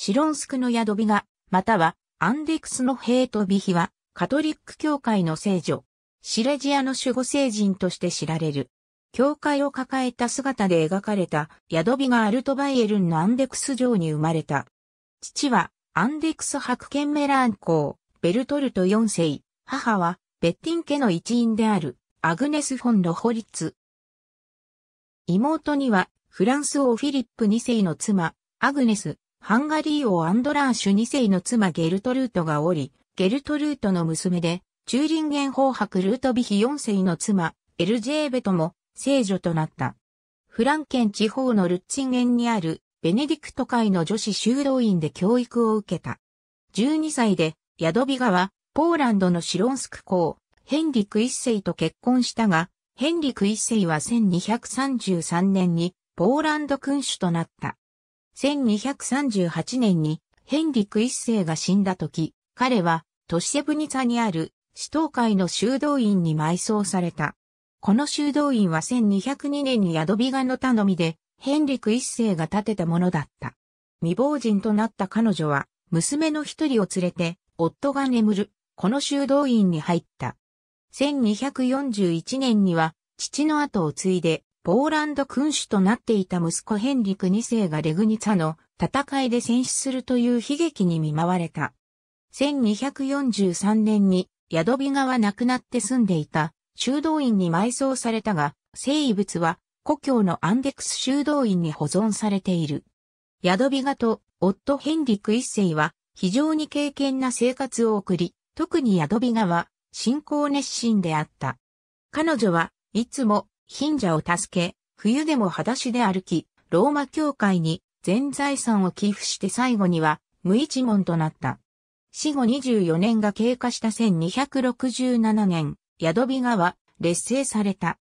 シロンスクのヤドビガ、またはアンデクスのヘイトビヒは、カトリック教会の聖女、シレジアの守護聖人として知られる。教会を抱えた姿で描かれたヤドビガ・アルトバイエルンのアンデクス城に生まれた。父はアンデクス白犬メラン公、ベルトルト4世、母はベッティン家の一員であるアグネス・フォン・ロホリッツ。妹にはフランス王フィリップ2世の妻、アグネス、ハンガリー王アンドラーシュ2世の妻ゲルトルートがおり、ゲルトルートの娘で、チューリンゲン法伯ルートビヒ4世の妻、エルジェーベトも聖女となった。フランケン地方のルッチンゲンにあるベネディクト会の女子修道院で教育を受けた。12歳でヤドビガはポーランドのシロンスク公ヘンリク一世と結婚したが、ヘンリク一世は1233年にポーランド君主となった。1238年にヘンリク一世が死んだ時、彼はトシェブニツァにある死闘会の修道院に埋葬された。この修道院は1202年にヤドビガの頼みでヘンリク一世が建てたものだった。未亡人となった彼女は娘の一人を連れて夫が眠るこの修道院に入った。1241年には父の後を継いでポーランド君主となっていた息子ヘンリク2世がレグニツァの戦いで戦死するという悲劇に見舞われた。1243年にヤドビガは亡くなって住んでいた修道院に埋葬されたが、聖遺物は故郷のアンデクス修道院に保存されている。ヤドビガと夫ヘンリク1世は非常に敬虔な生活を送り、特にヤドビガは信仰熱心であった。彼女はいつも貧者を助け、冬でも裸足で歩き、ローマ教会に全財産を寄付して最後には無一文となった。死後24年が経過した1267年、ヤドビは劣勢された。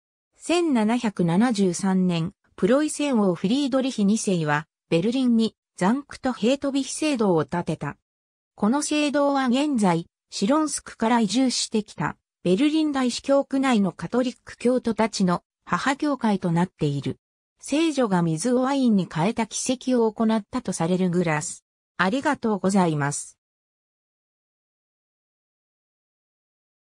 1773年、プロイセン王フリードリヒ2世は、ベルリンにザンクトヘイトビヒ制度を建てた。この制度は現在、シロンスクから移住してきた、ベルリン大司教区内のカトリック教徒たちの母教会となっている。聖女が水をワインに変えた奇跡を行ったとされるグラス。ありがとうございます。